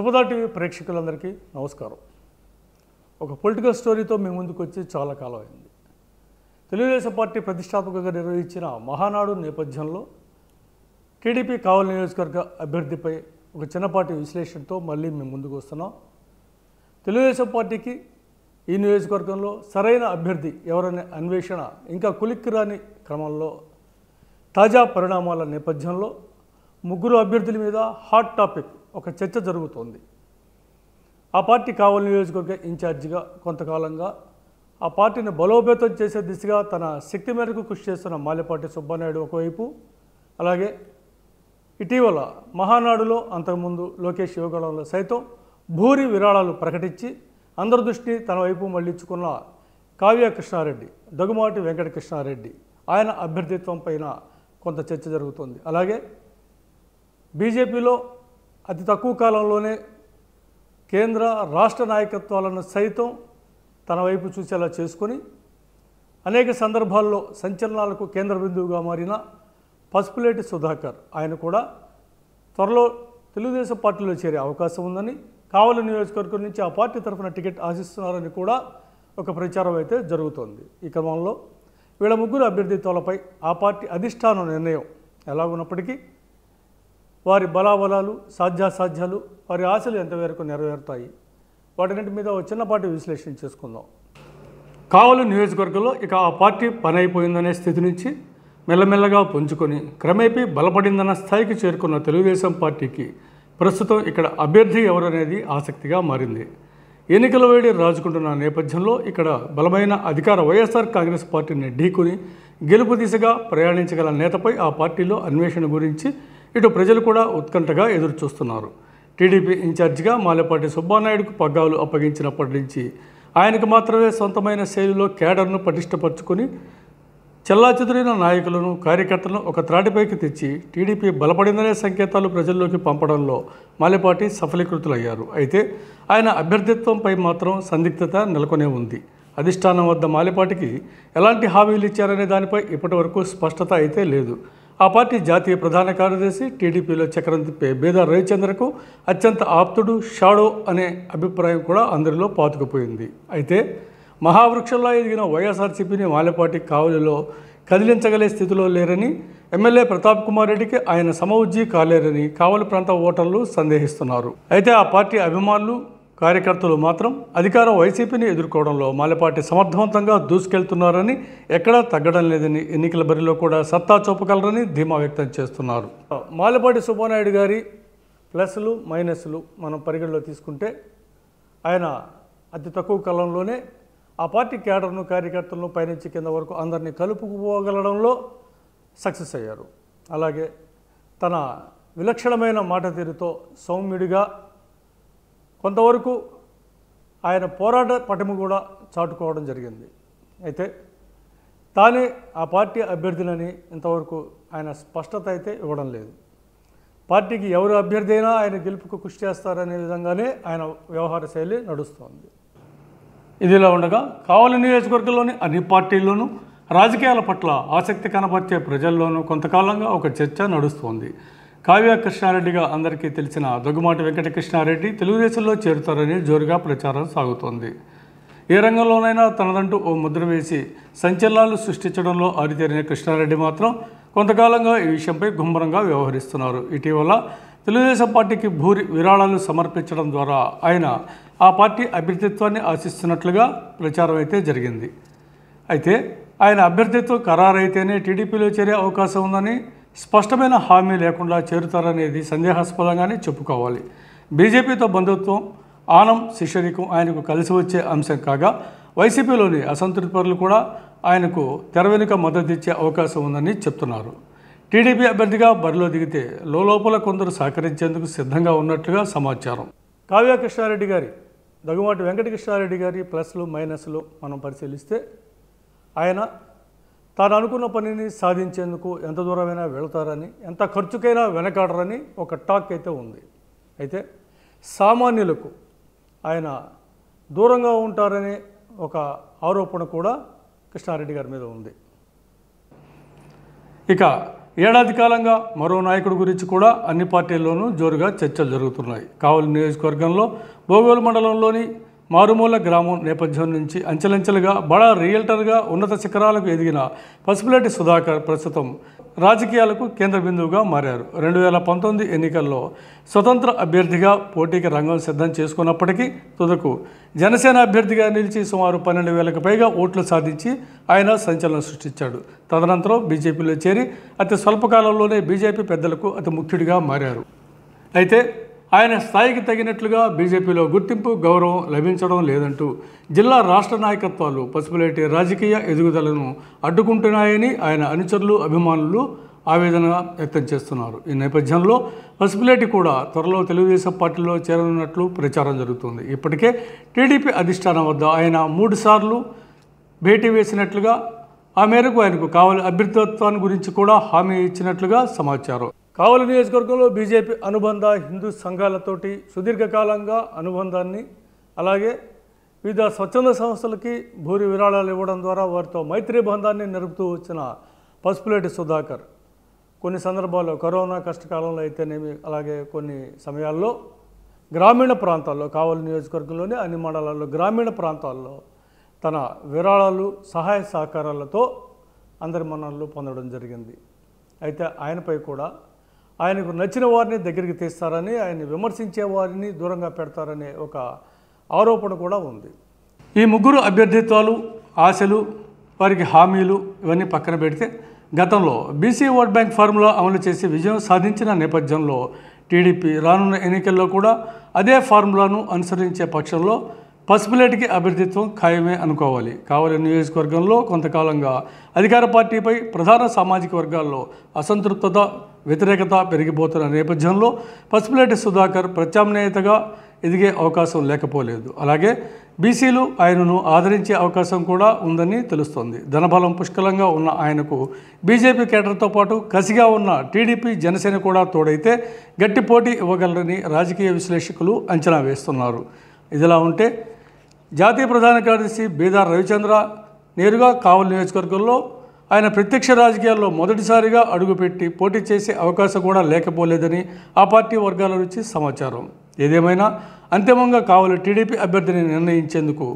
సుభదా TV ప్రేక్షకులందరికీ నమస్కారం ఒక పొలిటికల్ స్టోరీతో మేము ముందుకు వచ్చి చాలా కాలం అయింది తెలుగుదేశం పార్టీ ప్రతిష్టాత్మకంగా నిర్వహించిన మహానాడు నేపథ్యంలో టీడీపీ కావల నియోజకవర్గ అభ్యర్థిపై ఒక చిన్నపాటి విశ్లేషణతో మళ్ళీ మేము ముందుకు వస్తున్నాం తెలుగుదేశం పార్టీకి ఈ నియోజకవర్గంలో సరైన అభ్యర్థి ఎవరనే అన్వేషణ ఇంకా రాని క్రమంలో తాజా పరిణామాల నేపథ్యంలో ముగ్గురు అభ్యర్థుల మీద హాట్ టాపిక్ ఒక చర్చ జరుగుతోంది ఆ పార్టీ కావలి నియోజకవర్గ ఇన్ఛార్జిగా కొంతకాలంగా ఆ పార్టీని బలోపేతం చేసే దిశగా తన శక్తి మేరకు కృషి చేస్తున్న మాలేపాటి సుబ్బానాయుడు ఒకవైపు అలాగే ఇటీవల మహానాడులో అంతకుముందు లోకేష్ యువగలంలో సైతం భూరి విరాళాలు ప్రకటించి అందరి దృష్టిని తన వైపు మళ్లించుకున్న కావ్య కృష్ణారెడ్డి దగుమాటి వెంకట కృష్ణారెడ్డి ఆయన అభ్యర్థిత్వం పైన కొంత చర్చ జరుగుతుంది అలాగే బీజేపీలో అతి తక్కువ కాలంలోనే కేంద్ర రాష్ట్ర నాయకత్వాలను సైతం తన వైపు చూసేలా చేసుకొని అనేక సందర్భాల్లో సంచలనాలకు కేంద్ర బిందువుగా మారిన పసుపులేటి సుధాకర్ ఆయన కూడా త్వరలో తెలుగుదేశం పార్టీలో చేరే అవకాశం ఉందని కావలి నియోజకవర్గం నుంచి ఆ పార్టీ తరఫున టికెట్ ఆశిస్తున్నారని కూడా ఒక ప్రచారం అయితే జరుగుతోంది ఈ క్రమంలో వీళ్ళ ముగ్గురు అభ్యర్థిత్వాలపై ఆ పార్టీ అధిష్టానం నిర్ణయం ఎలా ఉన్నప్పటికీ వారి బలాబలాలు సాధ్యాసాధ్యాలు వారి ఆశలు ఎంతవరకు నెరవేరుతాయి వాటిన్నింటి మీద ఒక చిన్నపాటి విశ్లేషణ చేసుకుందాం కావలి నియోజకవర్గంలో ఇక ఆ పార్టీ పని అయిపోయిందనే స్థితి నుంచి మెల్లమెల్లగా పుంజుకొని క్రమేపీ బలపడిందన్న స్థాయికి చేరుకున్న తెలుగుదేశం పార్టీకి ప్రస్తుతం ఇక్కడ అభ్యర్థి ఎవరనేది ఆసక్తిగా మారింది ఎన్నికల వేడి రాజుకుంటున్న నేపథ్యంలో ఇక్కడ బలమైన అధికార వైఎస్ఆర్ కాంగ్రెస్ పార్టీని ఢీకొని గెలుపు దిశగా ప్రయాణించగల నేతపై ఆ పార్టీలో అన్వేషణ గురించి ఇటు ప్రజలు కూడా ఉత్కంఠగా ఎదురుచూస్తున్నారు టీడీపీ ఇన్ఛార్జిగా మాలేపాటి సుబ్బానాయుడుకు పగ్గాలు అప్పగించినప్పటి నుంచి ఆయనకు మాత్రమే సొంతమైన శైలిలో కేడర్ను పటిష్టపరుచుకుని చెల్లాచెదురైన నాయకులను కార్యకర్తలను ఒక త్రాటిపైకి తెచ్చి టీడీపీ బలపడిందనే సంకేతాలు ప్రజల్లోకి పంపడంలో మాలేపాటి సఫలీకృతులయ్యారు అయితే ఆయన అభ్యర్థిత్వంపై మాత్రం సందిగ్ధత నెలకొనే ఉంది అధిష్టానం వద్ద మాలేపాటికి ఎలాంటి హామీలు ఇచ్చారనే దానిపై ఇప్పటి వరకు స్పష్టత అయితే లేదు ఆ పార్టీ జాతీయ ప్రధాన కార్యదర్శి టీడీపీలో చక్రం తిప్పే బేదా రవిచంద్రకు అత్యంత ఆప్తుడు షాడో అనే అభిప్రాయం కూడా అందరిలో పాతుకుపోయింది అయితే మహావృక్షంలో ఎదిగిన వైఎస్ఆర్సీపీని మాలపాటి కావలిలో కదిలించగలే స్థితిలో లేరని ఎమ్మెల్యే ప్రతాప్ కుమార్ రెడ్డికి ఆయన సమవుజ్జీ కాలేరని కావలి ప్రాంత ఓటర్లు సందేహిస్తున్నారు అయితే ఆ పార్టీ అభిమానులు కార్యకర్తలు మాత్రం అధికారం వైసీపీని ఎదుర్కోవడంలో మాలపాటి సమర్థవంతంగా దూసుకెళ్తున్నారని ఎక్కడా తగ్గడం లేదని ఎన్నికల బరిలో కూడా సత్తా చూపగలరని ధీమా వ్యక్తం చేస్తున్నారు మాలపాటి సుబ్బానాయుడు గారి ప్లస్లు మైనస్లు మనం పరిగణలో తీసుకుంటే ఆయన అతి తక్కువ కాలంలోనే ఆ పార్టీ క్యాడర్ను కార్యకర్తలను పైనుంచి కింద వరకు అందరినీ కలుపుకుపోగలడంలో సక్సెస్ అయ్యారు అలాగే తన విలక్షణమైన మాట తీరుతో సౌమ్యుడిగా కొంతవరకు ఆయన పోరాట పటము కూడా చాటుకోవడం జరిగింది అయితే తానే ఆ పార్టీ అభ్యర్థులని ఇంతవరకు ఆయన స్పష్టత అయితే ఇవ్వడం లేదు పార్టీకి ఎవరు అభ్యర్థి అయినా ఆయన గెలుపుకు కృషి చేస్తారనే విధంగానే ఆయన వ్యవహార శైలి నడుస్తోంది ఇదిలా ఉండగా కావలి నియోజకవర్గంలోని అన్ని పార్టీల్లోనూ రాజకీయాల పట్ల ఆసక్తి కనపరిచే ప్రజల్లోనూ కొంతకాలంగా ఒక చర్చ నడుస్తోంది కావ్య కృష్ణారెడ్డిగా అందరికీ తెలిసిన వెంకట వెంకటకృష్ణారెడ్డి తెలుగుదేశంలో చేరుతారని జోరుగా ప్రచారం సాగుతోంది ఏ రంగంలోనైనా తనదంటూ ఓ ముద్ర వేసి సంచలనాలు సృష్టించడంలో ఆరితేరిన కృష్ణారెడ్డి మాత్రం కొంతకాలంగా ఈ విషయంపై గుమ్మరంగా వ్యవహరిస్తున్నారు ఇటీవల తెలుగుదేశం పార్టీకి భూరి విరాళాలు సమర్పించడం ద్వారా ఆయన ఆ పార్టీ అభ్యర్థిత్వాన్ని ఆశిస్తున్నట్లుగా ప్రచారం అయితే జరిగింది అయితే ఆయన అభ్యర్థిత్వం ఖరారైతేనే టీడీపీలో చేరే అవకాశం ఉందని స్పష్టమైన హామీ లేకుండా చేరుతారనేది సందేహాస్పదంగానే చెప్పుకోవాలి బీజేపీతో బంధుత్వం ఆనం శిష్యరికం ఆయనకు కలిసి వచ్చే అంశం కాగా వైసీపీలోని అసంతృప్తరులు కూడా ఆయనకు తెర వెనుక మద్దతు ఇచ్చే అవకాశం ఉందని చెప్తున్నారు టీడీపీ అభ్యర్థిగా బరిలో దిగితే లోపల కొందరు సహకరించేందుకు సిద్ధంగా ఉన్నట్లుగా సమాచారం కావ్య కృష్ణారెడ్డి గారి దగ్గుమాటి వెంకటకృష్ణారెడ్డి గారి ప్లస్లు మైనస్లు మనం పరిశీలిస్తే ఆయన తాను అనుకున్న పనిని సాధించేందుకు ఎంత దూరమైనా వెళతారని ఎంత ఖర్చుకైనా వెనకాడరని ఒక టాక్ అయితే ఉంది అయితే సామాన్యులకు ఆయన దూరంగా ఉంటారనే ఒక ఆరోపణ కూడా కృష్ణారెడ్డి గారి మీద ఉంది ఇక ఏడాది కాలంగా మరో నాయకుడి గురించి కూడా అన్ని పార్టీల్లోనూ జోరుగా చర్చలు జరుగుతున్నాయి కావలి నియోజకవర్గంలో బోగోలు మండలంలోని మారుమూల గ్రామం నేపథ్యం నుంచి అంచెలంచెలుగా బడా రియల్టర్గా ఉన్నత శిఖరాలకు ఎదిగిన పసుపులేటి సుధాకర్ ప్రస్తుతం రాజకీయాలకు కేంద్ర బిందువుగా మారారు రెండు వేల పంతొమ్మిది ఎన్నికల్లో స్వతంత్ర అభ్యర్థిగా పోటీకి రంగం సిద్ధం చేసుకున్నప్పటికీ తుదకు జనసేన అభ్యర్థిగా నిలిచి సుమారు పన్నెండు వేలకు పైగా ఓట్లు సాధించి ఆయన సంచలనం సృష్టించాడు తదనంతరం బీజేపీలో చేరి అతి స్వల్పకాలంలోనే బీజేపీ పెద్దలకు అతి ముఖ్యుడిగా మారారు అయితే ఆయన స్థాయికి తగినట్లుగా బీజేపీలో గుర్తింపు గౌరవం లభించడం లేదంటూ జిల్లా రాష్ట్ర నాయకత్వాలు పసుపులేటి రాజకీయ ఎదుగుదలను అడ్డుకుంటున్నాయని ఆయన అనుచరులు అభిమానులు ఆవేదన వ్యక్తం చేస్తున్నారు ఈ నేపథ్యంలో పసుపులేటి కూడా త్వరలో తెలుగుదేశం పార్టీలో చేరనున్నట్లు ప్రచారం జరుగుతుంది ఇప్పటికే టీడీపీ అధిష్టానం వద్ద ఆయన మూడుసార్లు భేటీ వేసినట్లుగా ఆ మేరకు ఆయనకు కావాలి అభ్యర్థిత్వాన్ని గురించి కూడా హామీ ఇచ్చినట్లుగా సమాచారం కావలి నియోజకవర్గంలో బీజేపీ అనుబంధ హిందూ సంఘాలతోటి సుదీర్ఘకాలంగా అనుబంధాన్ని అలాగే వివిధ స్వచ్ఛంద సంస్థలకి భూరి విరాళాలు ఇవ్వడం ద్వారా వారితో మైత్రి బంధాన్ని నడుపుతూ వచ్చిన పసుపులేటి సుధాకర్ కొన్ని సందర్భాల్లో కరోనా కష్టకాలంలో అయితేనేమి అలాగే కొన్ని సమయాల్లో గ్రామీణ ప్రాంతాల్లో కావలి నియోజకవర్గంలోని అన్ని మండలాల్లో గ్రామీణ ప్రాంతాల్లో తన విరాళాలు సహాయ సహకారాలతో అందరి మన్ననలు పొందడం జరిగింది అయితే ఆయనపై కూడా ఆయనకు నచ్చిన వారిని దగ్గరికి తీస్తారని ఆయన విమర్శించే వారిని దూరంగా పెడతారనే ఒక ఆరోపణ కూడా ఉంది ఈ ముగ్గురు అభ్యర్థిత్వాలు ఆశలు వారికి హామీలు ఇవన్నీ పక్కన పెడితే గతంలో బీసీ ఓట్ బ్యాంక్ ఫార్ములా అమలు చేసి విజయం సాధించిన నేపథ్యంలో టీడీపీ రానున్న ఎన్నికల్లో కూడా అదే ఫార్ములాను అనుసరించే పక్షంలో పసిపిలేటికి అభ్యర్థిత్వం ఖాయమే అనుకోవాలి కావలి నియోజకవర్గంలో కొంతకాలంగా అధికార పార్టీపై ప్రధాన సామాజిక వర్గాల్లో అసంతృప్తత వ్యతిరేకత పెరిగిపోతున్న నేపథ్యంలో పసుపులేటి సుధాకర్ ప్రత్యామ్నాయతగా ఎదిగే అవకాశం లేకపోలేదు అలాగే బీసీలు ఆయనను ఆదరించే అవకాశం కూడా ఉందని తెలుస్తోంది ధనబలం పుష్కలంగా ఉన్న ఆయనకు బీజేపీ కేటర్తో పాటు కసిగా ఉన్న టీడీపీ జనసేన కూడా తోడైతే గట్టి పోటీ ఇవ్వగలరని రాజకీయ విశ్లేషకులు అంచనా వేస్తున్నారు ఇదిలా ఉంటే జాతీయ ప్రధాన కార్యదర్శి బీదార్ రవిచంద్ర నేరుగా కావలి నియోజకవర్గంలో ఆయన ప్రత్యక్ష రాజకీయాల్లో మొదటిసారిగా అడుగుపెట్టి పోటీ చేసే అవకాశం కూడా లేకపోలేదని ఆ పార్టీ వర్గాల నుంచి సమాచారం ఏదేమైనా అంతిమంగా కావాలి టీడీపీ అభ్యర్థిని నిర్ణయించేందుకు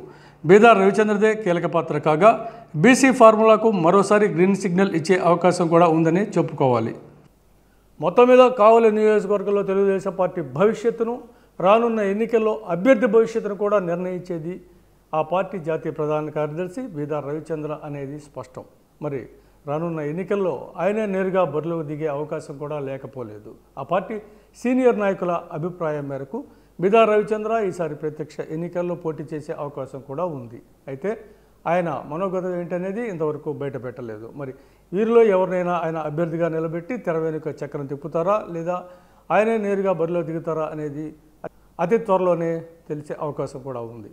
బీదార్ రవిచంద్రదే కీలక పాత్ర కాగా బీసీ ఫార్ములాకు మరోసారి గ్రీన్ సిగ్నల్ ఇచ్చే అవకాశం కూడా ఉందని చెప్పుకోవాలి మొత్తం మీద కావలి నియోజకవర్గంలో తెలుగుదేశం పార్టీ భవిష్యత్తును రానున్న ఎన్నికల్లో అభ్యర్థి భవిష్యత్తును కూడా నిర్ణయించేది ఆ పార్టీ జాతీయ ప్రధాన కార్యదర్శి బీదార్ రవిచంద్ర అనేది స్పష్టం మరి రానున్న ఎన్నికల్లో ఆయనే నేరుగా బరిలో దిగే అవకాశం కూడా లేకపోలేదు ఆ పార్టీ సీనియర్ నాయకుల అభిప్రాయం మేరకు మిదా రవిచంద్ర ఈసారి ప్రత్యక్ష ఎన్నికల్లో పోటీ చేసే అవకాశం కూడా ఉంది అయితే ఆయన మనోగతం ఏంటనేది ఇంతవరకు బయటపెట్టలేదు మరి వీరిలో ఎవరినైనా ఆయన అభ్యర్థిగా నిలబెట్టి తెర వెనుక చక్రం తిప్పుతారా లేదా ఆయనే నేరుగా బరిలో దిగుతారా అనేది అతి త్వరలోనే తెలిసే అవకాశం కూడా ఉంది